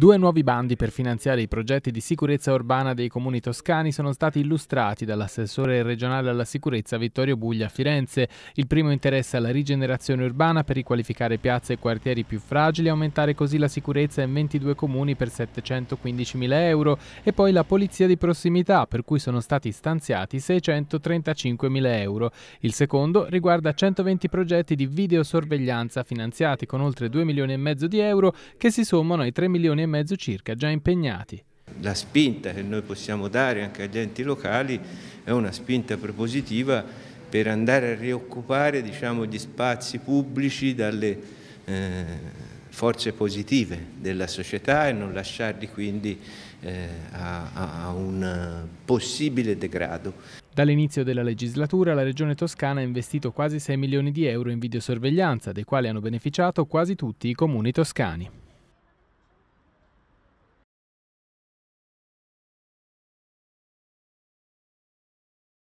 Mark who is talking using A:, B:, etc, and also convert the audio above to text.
A: Due nuovi bandi per finanziare i progetti di sicurezza urbana dei comuni toscani sono stati illustrati dall'assessore regionale alla sicurezza Vittorio Buglia a Firenze. Il primo interessa la rigenerazione urbana per riqualificare piazze e quartieri più fragili e aumentare così la sicurezza in 22 comuni per 715.000 euro e poi la polizia di prossimità per cui sono stati stanziati 635.000 euro. Il secondo riguarda 120 progetti di videosorveglianza finanziati con oltre 2 milioni e mezzo di euro che si sommano ai 3 milioni e mezzo circa già impegnati.
B: La spinta che noi possiamo dare anche agli enti locali è una spinta propositiva per andare a rioccupare diciamo, gli spazi pubblici dalle eh, forze positive della società e non lasciarli quindi eh, a, a un possibile degrado.
A: Dall'inizio della legislatura la Regione Toscana ha investito quasi 6 milioni di euro in videosorveglianza, dei quali hanno beneficiato quasi tutti i comuni toscani.